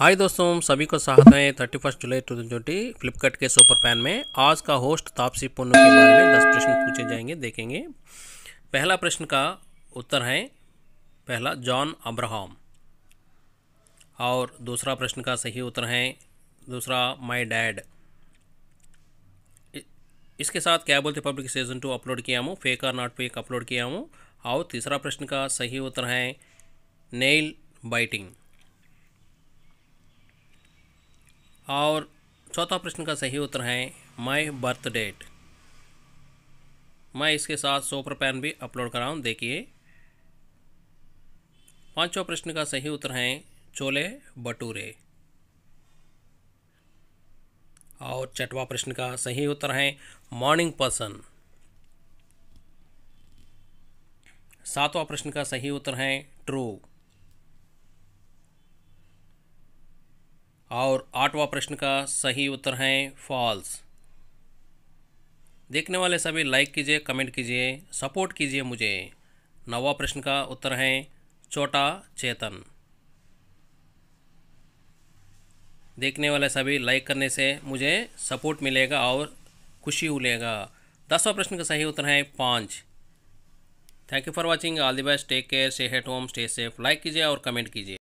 हाय दोस्तों सभी को स्वागत है थर्टी फर्स्ट जुलाई टू ट्वेंटी फ्लिपकार्ट के सुपर फैन में आज का होस्ट तापसी पुन्नु के बारे में दस प्रश्न पूछे जाएंगे देखेंगे पहला प्रश्न का उत्तर है पहला जॉन अब्राहम और दूसरा प्रश्न का सही उत्तर है दूसरा माय डैड इसके साथ क्या बोलते पब्लिक सीजन टू अपलोड किया हूँ fake or not fake upload किया हूँ और तीसरा प्रश्न का सही उत्तर है नेल बाइटिंग और चौथा प्रश्न का सही उत्तर है माय बर्थ डेट मैं इसके साथ सोपर पैन भी अपलोड कराऊँ देखिए पांचवा प्रश्न का सही उत्तर है छोले भटूरे और छठवा प्रश्न का सही उत्तर है मॉर्निंग पर्सन सातवां प्रश्न का सही उत्तर है ट्रू और आठवां प्रश्न का सही उत्तर है फॉल्स देखने वाले सभी लाइक कीजिए कमेंट कीजिए सपोर्ट कीजिए मुझे नवा प्रश्न का उत्तर है छोटा चेतन देखने वाले सभी लाइक करने से मुझे सपोर्ट मिलेगा और खुशी मिलेगा दसवा प्रश्न का सही उत्तर है पाँच thank you for watching all the best take care stay at home stay safe like कीजिए और कमेंट कीजिए